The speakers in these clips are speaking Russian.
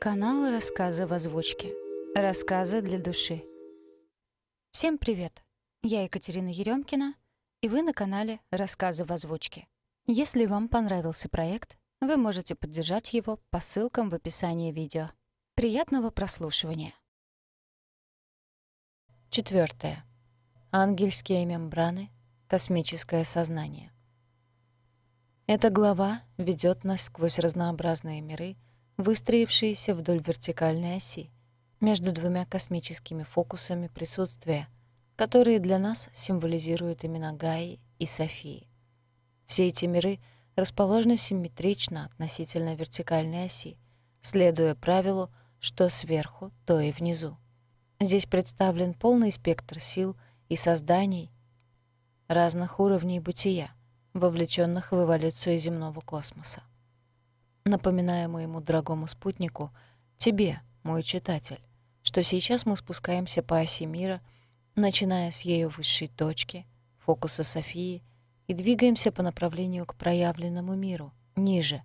Канал «Рассказы в озвучке». Рассказы для души. Всем привет! Я Екатерина Еремкина, и вы на канале «Рассказы в озвучке». Если вам понравился проект, вы можете поддержать его по ссылкам в описании видео. Приятного прослушивания! Четвертое. Ангельские мембраны. Космическое сознание. Эта глава ведет нас сквозь разнообразные миры — выстроившиеся вдоль вертикальной оси, между двумя космическими фокусами присутствия, которые для нас символизируют имена Гаи и Софии. Все эти миры расположены симметрично относительно вертикальной оси, следуя правилу, что сверху, то и внизу. Здесь представлен полный спектр сил и созданий разных уровней бытия, вовлеченных в эволюцию земного космоса напоминая моему дорогому спутнику, тебе, мой читатель, что сейчас мы спускаемся по оси мира, начиная с ее высшей точки, фокуса Софии, и двигаемся по направлению к проявленному миру, ниже.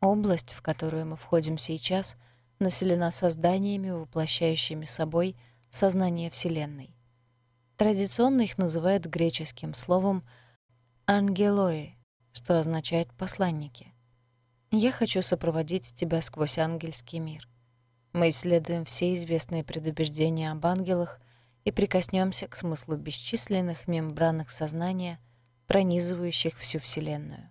Область, в которую мы входим сейчас, населена созданиями, воплощающими собой сознание Вселенной. Традиционно их называют греческим словом «ангелои», что означает «посланники». Я хочу сопроводить тебя сквозь ангельский мир. Мы исследуем все известные предубеждения об ангелах и прикоснемся к смыслу бесчисленных мембранных сознания, пронизывающих всю Вселенную.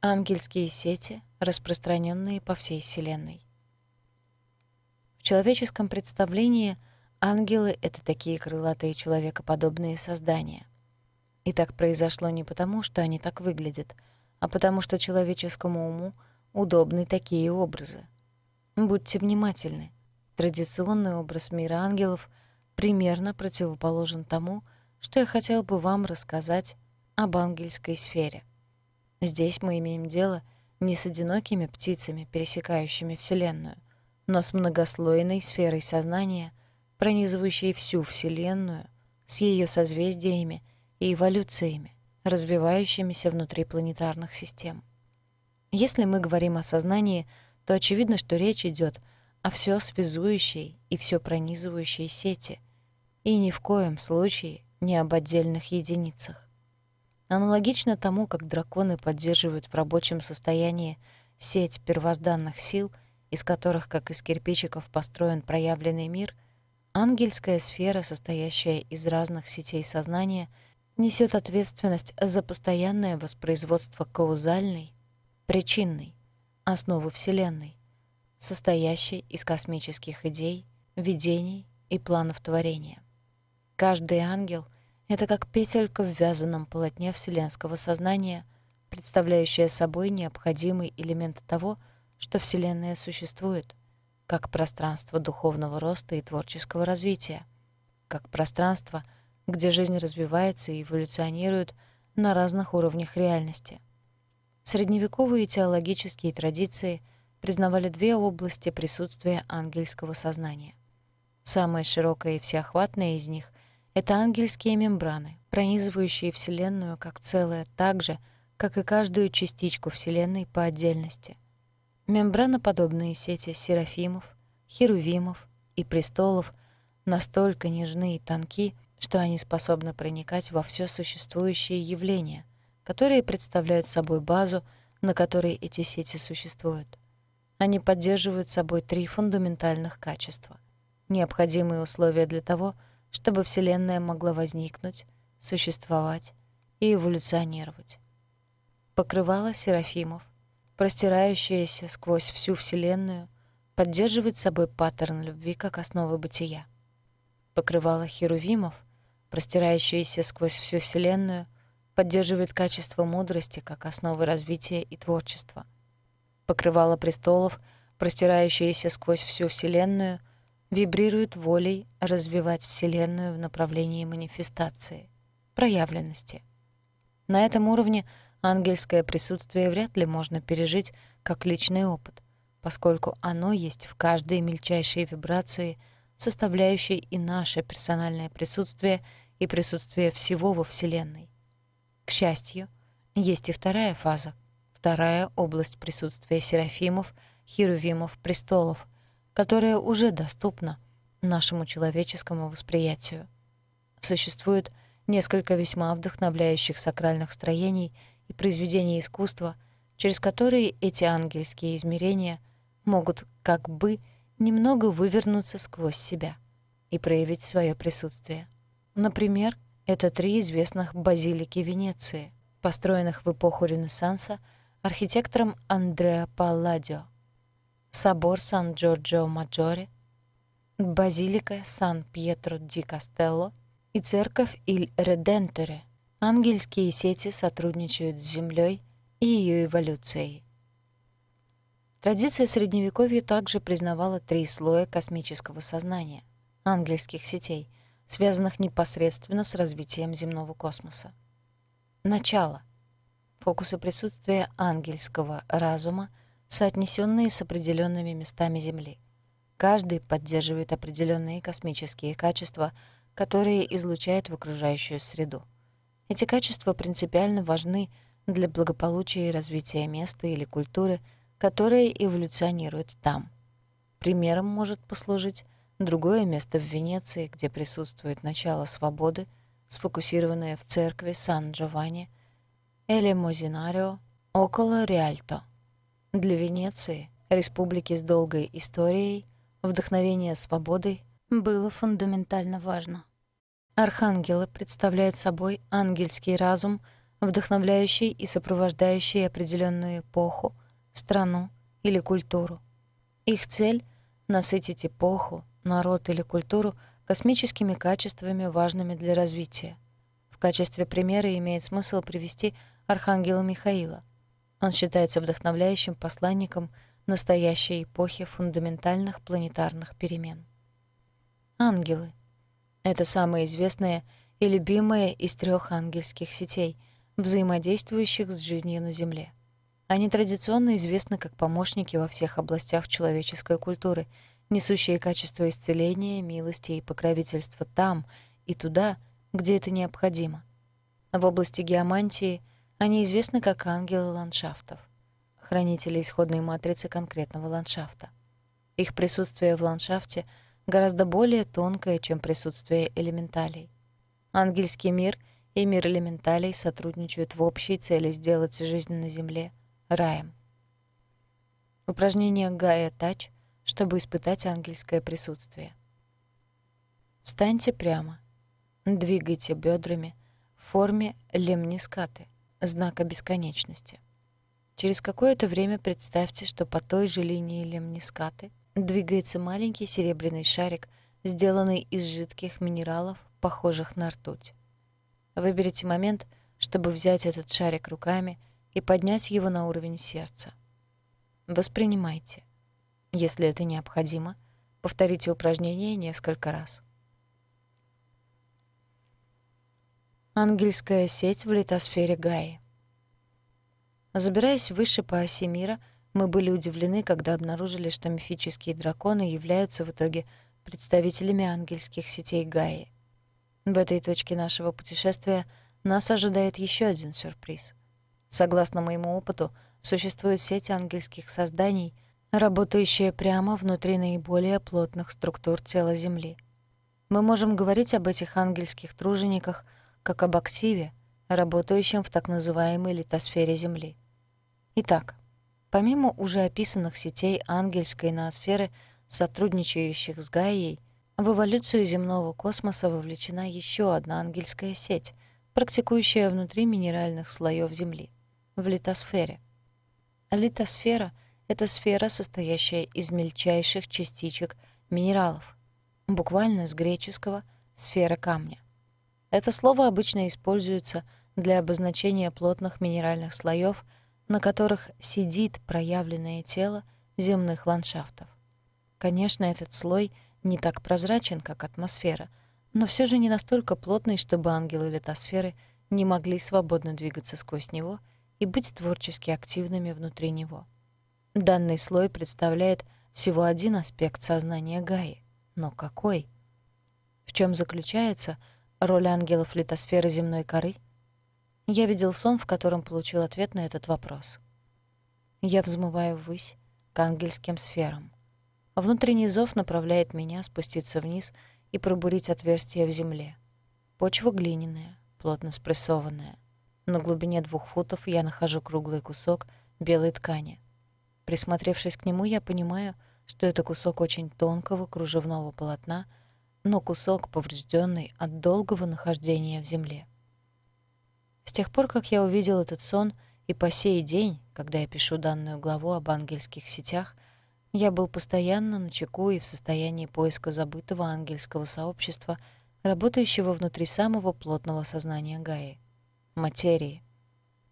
Ангельские сети, распространенные по всей Вселенной. В человеческом представлении ангелы — это такие крылатые человекоподобные создания. И так произошло не потому, что они так выглядят — а потому что человеческому уму удобны такие образы. Будьте внимательны. Традиционный образ мира ангелов примерно противоположен тому, что я хотел бы вам рассказать об ангельской сфере. Здесь мы имеем дело не с одинокими птицами, пересекающими Вселенную, но с многослойной сферой сознания, пронизывающей всю Вселенную, с ее созвездиями и эволюциями развивающимися внутри планетарных систем. Если мы говорим о сознании, то очевидно, что речь идет о все связующей и все пронизывающей сети, и ни в коем случае не об отдельных единицах. Аналогично тому, как драконы поддерживают в рабочем состоянии сеть первозданных сил, из которых, как из кирпичиков, построен проявленный мир, ангельская сфера, состоящая из разных сетей сознания — несет ответственность за постоянное воспроизводство каузальной, причинной, основы Вселенной, состоящей из космических идей, видений и планов творения. Каждый ангел — это как петелька в вязаном полотне вселенского сознания, представляющая собой необходимый элемент того, что Вселенная существует, как пространство духовного роста и творческого развития, как пространство — где жизнь развивается и эволюционирует на разных уровнях реальности. Средневековые теологические традиции признавали две области присутствия ангельского сознания. Самая широкая и всеохватная из них — это ангельские мембраны, пронизывающие Вселенную как целое так же, как и каждую частичку Вселенной по отдельности. Мембраноподобные сети серафимов, херувимов и престолов настолько нежны и тонки — что они способны проникать во все существующие явления, которые представляют собой базу, на которой эти сети существуют. Они поддерживают собой три фундаментальных качества, необходимые условия для того, чтобы Вселенная могла возникнуть, существовать и эволюционировать. Покрывало Серафимов, простирающееся сквозь всю Вселенную, поддерживает собой паттерн любви как основы бытия. Покрывало Херувимов простирающаяся сквозь всю Вселенную, поддерживает качество мудрости как основы развития и творчества. Покрывало престолов, простирающееся сквозь всю Вселенную, вибрирует волей развивать Вселенную в направлении манифестации, проявленности. На этом уровне ангельское присутствие вряд ли можно пережить как личный опыт, поскольку оно есть в каждой мельчайшей вибрации, составляющей и наше персональное присутствие — и присутствие всего во Вселенной. К счастью, есть и вторая фаза, вторая область присутствия серафимов, херувимов, престолов, которая уже доступна нашему человеческому восприятию. Существует несколько весьма вдохновляющих сакральных строений и произведений искусства, через которые эти ангельские измерения могут как бы немного вывернуться сквозь себя и проявить свое присутствие. Например, это три известных базилики Венеции, построенных в эпоху Ренессанса архитектором Андреа Палладио. Собор Сан-Джорджио Маджоре, базилика Сан-Пьетро-ди-Кастелло и церковь иль редентере Ангельские сети сотрудничают с Землей и ее эволюцией. Традиция Средневековья также признавала три слоя космического сознания — ангельских сетей — связанных непосредственно с развитием земного космоса. Начало. Фокусы присутствия ангельского разума, соотнесенные с определенными местами Земли. Каждый поддерживает определенные космические качества, которые излучают в окружающую среду. Эти качества принципиально важны для благополучия и развития места или культуры, которые эволюционируют там. Примером может послужить Другое место в Венеции, где присутствует начало свободы, сфокусированное в церкви Сан-Джованни, Эле Мозинарио, около Риальто. Для Венеции, республики с долгой историей, вдохновение свободой было фундаментально важно. Архангелы представляют собой ангельский разум, вдохновляющий и сопровождающий определенную эпоху, страну или культуру. Их цель — насытить эпоху, народ или культуру космическими качествами, важными для развития. В качестве примера имеет смысл привести архангела Михаила. Он считается вдохновляющим посланником настоящей эпохи фундаментальных планетарных перемен. Ангелы. Это самые известные и любимые из трех ангельских сетей, взаимодействующих с жизнью на Земле. Они традиционно известны как помощники во всех областях человеческой культуры — несущие качество исцеления, милости и покровительства там и туда, где это необходимо. В области геомантии они известны как ангелы ландшафтов, хранители исходной матрицы конкретного ландшафта. Их присутствие в ландшафте гораздо более тонкое, чем присутствие элементалей. Ангельский мир и мир элементалей сотрудничают в общей цели сделать жизнь на Земле раем. Упражнение Гая Тач — чтобы испытать ангельское присутствие. Встаньте прямо. Двигайте бедрами в форме лемнискаты, знака бесконечности. Через какое-то время представьте, что по той же линии лемнискаты двигается маленький серебряный шарик, сделанный из жидких минералов, похожих на ртуть. Выберите момент, чтобы взять этот шарик руками и поднять его на уровень сердца. Воспринимайте — если это необходимо, повторите упражнение несколько раз. Ангельская сеть в литосфере Гаи. Забираясь выше по оси мира, мы были удивлены, когда обнаружили, что мифические драконы являются в итоге представителями ангельских сетей Гаи. В этой точке нашего путешествия нас ожидает еще один сюрприз. Согласно моему опыту, существует сеть ангельских созданий — работающая прямо внутри наиболее плотных структур тела Земли. Мы можем говорить об этих ангельских тружениках как об активе, работающем в так называемой литосфере Земли. Итак, помимо уже описанных сетей ангельской ноосферы, сотрудничающих с Гаей, в эволюцию земного космоса вовлечена еще одна ангельская сеть, практикующая внутри минеральных слоев Земли — в литосфере. Литосфера — это сфера, состоящая из мельчайших частичек минералов, буквально с греческого «сфера камня». Это слово обычно используется для обозначения плотных минеральных слоев, на которых сидит проявленное тело земных ландшафтов. Конечно, этот слой не так прозрачен, как атмосфера, но все же не настолько плотный, чтобы ангелы литосферы не могли свободно двигаться сквозь него и быть творчески активными внутри него — Данный слой представляет всего один аспект сознания Гаи. Но какой? В чем заключается роль ангелов литосферы земной коры? Я видел сон, в котором получил ответ на этот вопрос. Я взмываю ввысь к ангельским сферам. Внутренний зов направляет меня спуститься вниз и пробурить отверстие в земле. Почва глиняная, плотно спрессованная. На глубине двух футов я нахожу круглый кусок белой ткани — Присмотревшись к нему, я понимаю, что это кусок очень тонкого кружевного полотна, но кусок, поврежденный от долгого нахождения в земле. С тех пор, как я увидел этот сон, и по сей день, когда я пишу данную главу об ангельских сетях, я был постоянно на чеку и в состоянии поиска забытого ангельского сообщества, работающего внутри самого плотного сознания Гаи — материи.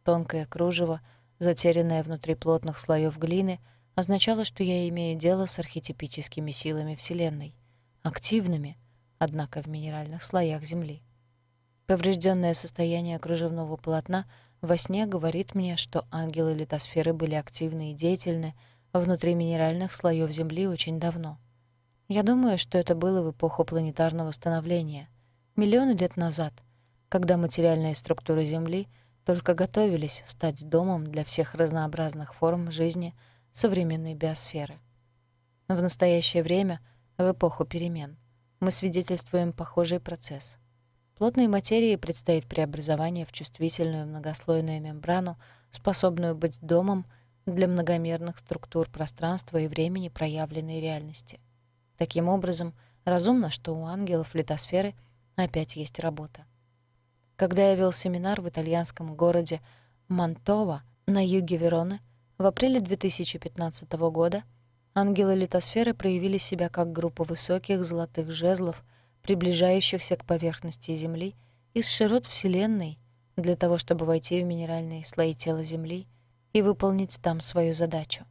Тонкое кружево — затерянная внутри плотных слоев глины, означало, что я имею дело с архетипическими силами Вселенной, активными, однако в минеральных слоях Земли. Поврежденное состояние кружевного полотна во сне говорит мне, что ангелы литосферы были активны и деятельны внутри минеральных слоев Земли очень давно. Я думаю, что это было в эпоху планетарного становления, миллионы лет назад, когда материальная структура Земли — только готовились стать домом для всех разнообразных форм жизни современной биосферы. В настоящее время, в эпоху перемен, мы свидетельствуем похожий процесс. Плотной материи предстоит преобразование в чувствительную многослойную мембрану, способную быть домом для многомерных структур пространства и времени проявленной реальности. Таким образом, разумно, что у ангелов литосферы опять есть работа. Когда я вел семинар в итальянском городе Мантова на юге Вероны в апреле 2015 года, ангелы литосферы проявили себя как группа высоких золотых жезлов, приближающихся к поверхности Земли из широт Вселенной для того, чтобы войти в минеральные слои тела Земли и выполнить там свою задачу.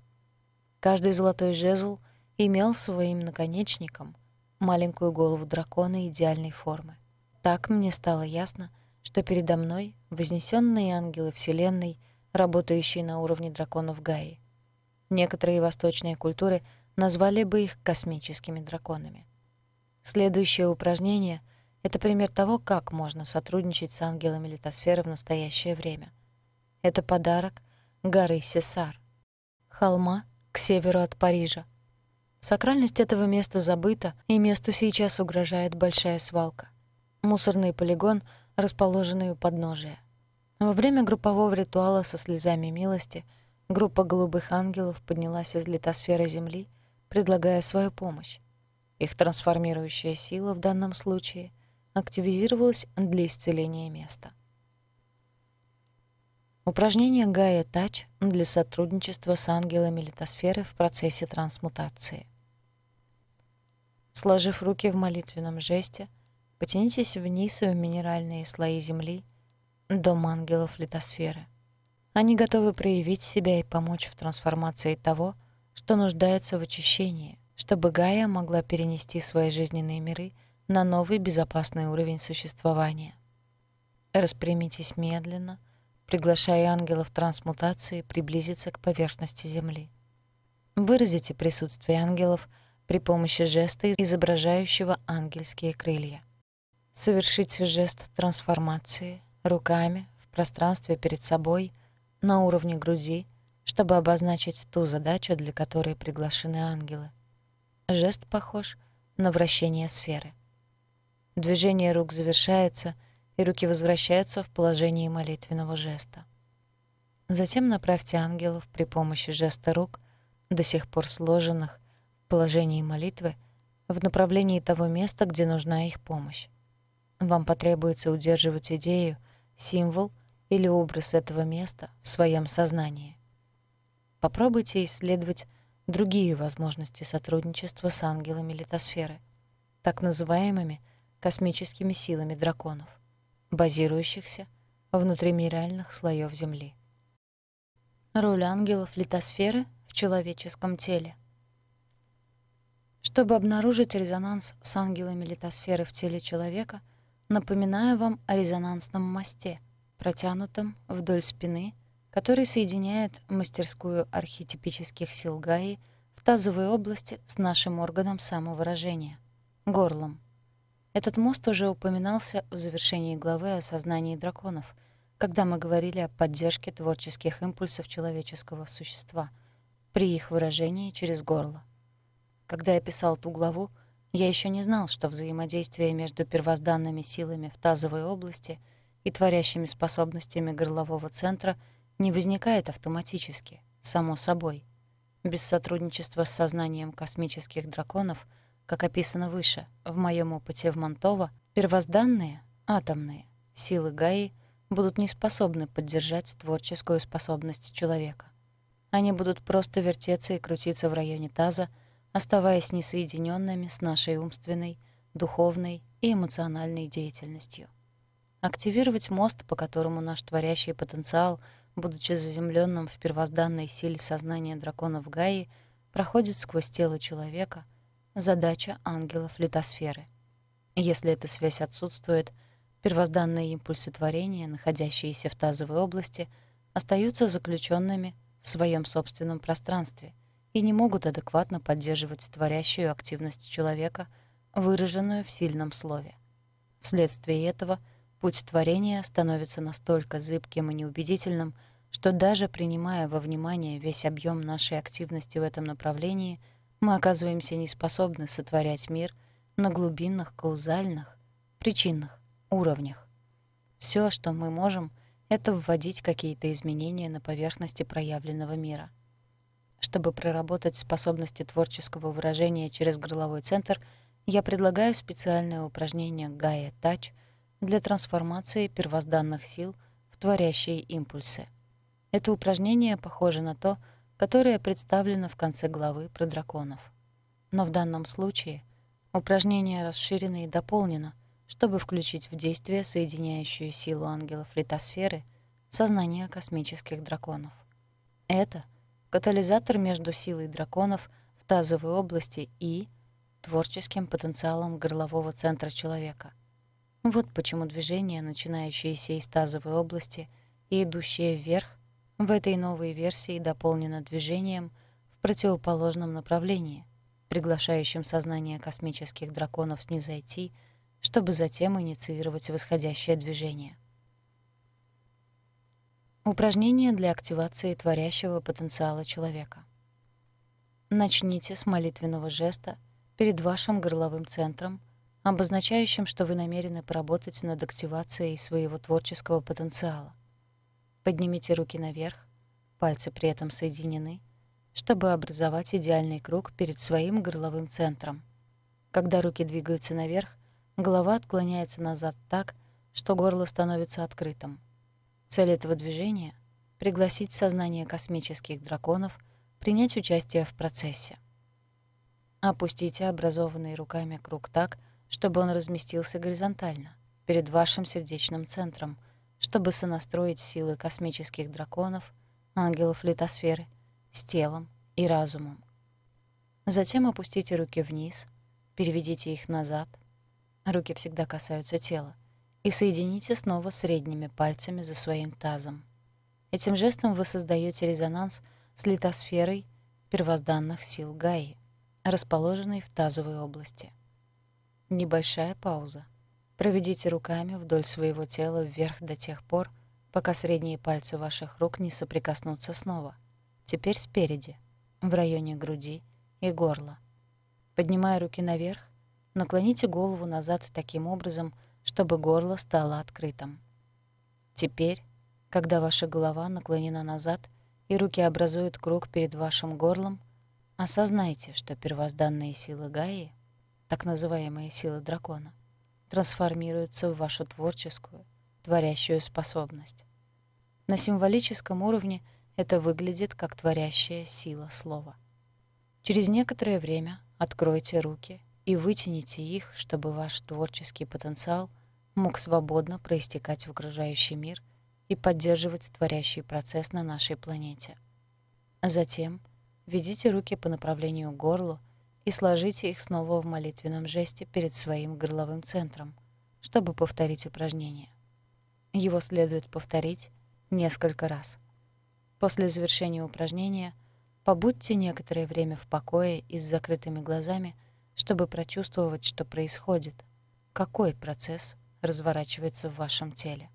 Каждый золотой жезл имел своим наконечником маленькую голову дракона идеальной формы. Так мне стало ясно, что передо мной вознесенные ангелы Вселенной, работающие на уровне драконов Гаи. Некоторые восточные культуры назвали бы их космическими драконами. Следующее упражнение — это пример того, как можно сотрудничать с ангелами литосферы в настоящее время. Это подарок горы Сесар, холма к северу от Парижа. Сакральность этого места забыта, и месту сейчас угрожает большая свалка. Мусорный полигон — расположенные у подножия. Во время группового ритуала со слезами милости группа голубых ангелов поднялась из литосферы Земли, предлагая свою помощь. Их трансформирующая сила в данном случае активизировалась для исцеления места. Упражнение Гая Тач для сотрудничества с ангелами литосферы в процессе трансмутации. Сложив руки в молитвенном жесте, Потянитесь вниз в минеральные слои Земли, дом ангелов литосферы. Они готовы проявить себя и помочь в трансформации того, что нуждается в очищении, чтобы Гая могла перенести свои жизненные миры на новый безопасный уровень существования. Распрямитесь медленно, приглашая ангелов трансмутации приблизиться к поверхности Земли. Выразите присутствие ангелов при помощи жеста, изображающего ангельские крылья совершить жест трансформации руками в пространстве перед собой на уровне груди, чтобы обозначить ту задачу, для которой приглашены ангелы. Жест похож на вращение сферы. Движение рук завершается, и руки возвращаются в положение молитвенного жеста. Затем направьте ангелов при помощи жеста рук, до сих пор сложенных в положении молитвы, в направлении того места, где нужна их помощь. Вам потребуется удерживать идею, символ или образ этого места в своем сознании. Попробуйте исследовать другие возможности сотрудничества с ангелами литосферы, так называемыми космическими силами драконов, базирующихся внутри внутримиральных слоев Земли. Роль ангелов литосферы в человеческом теле. Чтобы обнаружить резонанс с ангелами литосферы в теле человека — Напоминаю вам о резонансном мосте, протянутом вдоль спины, который соединяет мастерскую архетипических сил Гаи в тазовой области с нашим органом самовыражения — горлом. Этот мост уже упоминался в завершении главы о сознании драконов, когда мы говорили о поддержке творческих импульсов человеческого существа при их выражении через горло. Когда я писал ту главу, я еще не знал, что взаимодействие между первозданными силами в тазовой области и творящими способностями горлового центра не возникает автоматически, само собой. Без сотрудничества с сознанием космических драконов, как описано выше, в моем опыте в Монтово, первозданные, атомные, силы Гаи будут не способны поддержать творческую способность человека. Они будут просто вертеться и крутиться в районе таза, оставаясь несоединенными с нашей умственной, духовной и эмоциональной деятельностью. Активировать мост, по которому наш творящий потенциал, будучи заземленным в первозданной силе сознания драконов Гаи, проходит сквозь тело человека — задача ангелов литосферы. Если эта связь отсутствует, первозданные импульсы творения, находящиеся в тазовой области, остаются заключенными в своем собственном пространстве, и не могут адекватно поддерживать творящую активность человека, выраженную в сильном слове. Вследствие этого путь творения становится настолько зыбким и неубедительным, что даже принимая во внимание весь объем нашей активности в этом направлении, мы оказываемся неспособны сотворять мир на глубинных, каузальных, причинных уровнях. Все, что мы можем, это вводить какие-то изменения на поверхности проявленного мира — чтобы проработать способности творческого выражения через горловой центр, я предлагаю специальное упражнение Гая Тач для трансформации первозданных сил в творящие импульсы. Это упражнение похоже на то, которое представлено в конце главы про драконов. Но в данном случае упражнение расширено и дополнено, чтобы включить в действие соединяющую силу ангелов литосферы сознание космических драконов. Это — катализатор между силой драконов в тазовой области и творческим потенциалом горлового центра человека. Вот почему движения, начинающиеся из тазовой области и идущие вверх, в этой новой версии дополнено движением в противоположном направлении, приглашающим сознание космических драконов снизойти, чтобы затем инициировать восходящее движение. Упражнение для активации творящего потенциала человека. Начните с молитвенного жеста перед вашим горловым центром, обозначающим, что вы намерены поработать над активацией своего творческого потенциала. Поднимите руки наверх, пальцы при этом соединены, чтобы образовать идеальный круг перед своим горловым центром. Когда руки двигаются наверх, голова отклоняется назад так, что горло становится открытым — Цель этого движения — пригласить сознание космических драконов принять участие в процессе. Опустите образованный руками круг так, чтобы он разместился горизонтально, перед вашим сердечным центром, чтобы сонастроить силы космических драконов, ангелов литосферы, с телом и разумом. Затем опустите руки вниз, переведите их назад. Руки всегда касаются тела — и соедините снова средними пальцами за своим тазом. Этим жестом вы создаете резонанс с литосферой первозданных сил Гаи, расположенной в тазовой области. Небольшая пауза. Проведите руками вдоль своего тела вверх до тех пор, пока средние пальцы ваших рук не соприкоснутся снова. Теперь спереди, в районе груди и горла. Поднимая руки наверх, наклоните голову назад таким образом, чтобы горло стало открытым. Теперь, когда ваша голова наклонена назад и руки образуют круг перед вашим горлом, осознайте, что первозданные силы Гаи, так называемые силы дракона, трансформируются в вашу творческую, творящую способность. На символическом уровне это выглядит как творящая сила слова. Через некоторое время откройте руки и вытяните их, чтобы ваш творческий потенциал мог свободно проистекать в окружающий мир и поддерживать творящий процесс на нашей планете. Затем ведите руки по направлению к горлу и сложите их снова в молитвенном жесте перед своим горловым центром, чтобы повторить упражнение. Его следует повторить несколько раз. После завершения упражнения побудьте некоторое время в покое и с закрытыми глазами – чтобы прочувствовать, что происходит, какой процесс разворачивается в вашем теле.